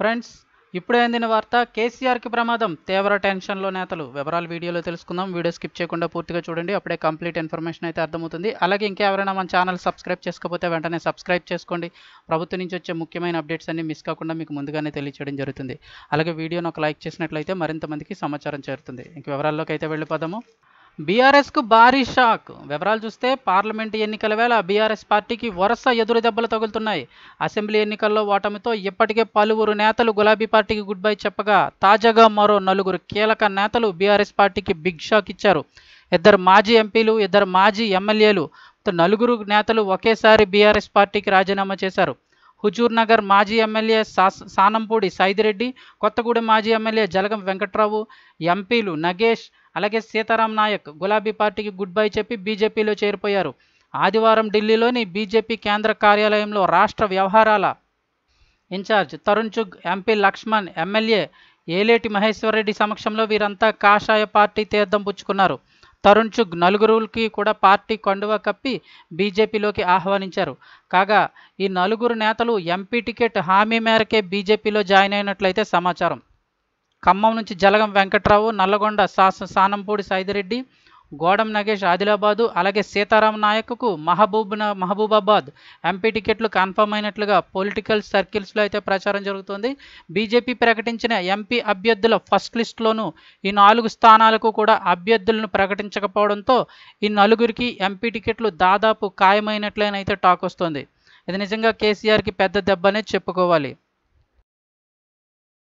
friends ఇప్పుడే అందిన వార్త కేసీఆర్కి ప్రమాదం తీవ్ర టెన్షన్లో నేతలు వివరాలు వీడియోలో తెలుసుకుందాం వీడియో స్కిప్ చేయకుండా పూర్తిగా చూడండి అప్పుడే కంప్లీట్ ఇన్ఫర్మేషన్ అయితే అర్థమవుతుంది అలాగే ఇంకెవరైనా మన ఛానల్ సబ్స్క్రైబ్ చేసుకోకపోతే వెంటనే సబ్స్క్రైబ్ చేసుకోండి ప్రభుత్వం నుంచి వచ్చే ముఖ్యమైన అప్డేట్స్ అన్ని మిస్ కాకుండా మీకు ముందుగానే తెలియచేయడం జరుగుతుంది అలాగే వీడియోను ఒక లైక్ చేసినట్లయితే మరింత మందికి సమాచారం చేరుతుంది ఇంక వివరాల్లోకి అయితే వెళ్ళిపోదాము బీఆర్ఎస్కు భారీ షాక్ వివరాలు చూస్తే పార్లమెంట్ ఎన్నికల వేళ బీఆర్ఎస్ పార్టీకి వరుస ఎదురు దెబ్బలు తగులుతున్నాయి అసెంబ్లీ ఎన్నికల్లో ఓటమితో ఇప్పటికే పలువురు నేతలు గులాబీ పార్టీకి గుడ్ బై చెప్పగా తాజాగా మరో నలుగురు కీలక నేతలు బీఆర్ఎస్ పార్టీకి బిగ్ షాక్ ఇచ్చారు ఇద్దరు మాజీ ఎంపీలు ఇద్దరు మాజీ ఎమ్మెల్యేలు నలుగురు నేతలు ఒకేసారి బీఆర్ఎస్ పార్టీకి రాజీనామా చేశారు హుజూర్ నగర్ మాజీ ఎమ్మెల్యే సానంపూడి సైదిరెడ్డి కొత్తగూడెం మాజీ ఎమ్మెల్యే జలగం వెంకట్రావు ఎంపీలు నగేష్ అలాగే సీతారాం నాయక్ గులాబీ పార్టీకి గుడ్ బై చెప్పి బీజేపీలో చేరిపోయారు ఆదివారం ఢిల్లీలోని బీజేపీ కేంద్ర కార్యాలయంలో రాష్ట్ర వ్యవహారాల incharge Tarun Chugh MP Laxman MLA Aleti Maheshwar Reddy సమక్షంలో వీరంతా కాషాయ పార్టీ తీర్థం పుచ్చుకున్నారు తరుణ్ చుగ్ నలుగురుకి కూడా పార్టీ కండువ కప్పి బీజేపీలోకి ఆహ్వానించారు కాగా ఈ నలుగురు నేతలు ఎంపీ టికెట్ హామీ మేరకే బీజేపీలో జాయిన్ అయినట్లయితే సమాచారం ఖమ్మం నుంచి జలగం వెంకట్రావు నల్లగొండ సా సానంపూడి సైదిరెడ్డి గోడం నగేష్ ఆదిలాబాదు అలాగే సీతారాం నాయక్కు మహబూబ్ మహబూబాబాద్ ఎంపీ టికెట్లు కన్ఫర్మ్ అయినట్లుగా పొలిటికల్ సర్కిల్స్లో అయితే ప్రచారం జరుగుతుంది బీజేపీ ప్రకటించిన ఎంపీ అభ్యర్థుల ఫస్ట్ లిస్టులోనూ ఈ నాలుగు స్థానాలకు కూడా అభ్యర్థులను ప్రకటించకపోవడంతో ఈ నలుగురికి ఎంపీ టికెట్లు దాదాపు ఖాయమైనట్లేనైతే టాక్ వస్తుంది ఇది నిజంగా కేసీఆర్కి పెద్ద దెబ్బనే చెప్పుకోవాలి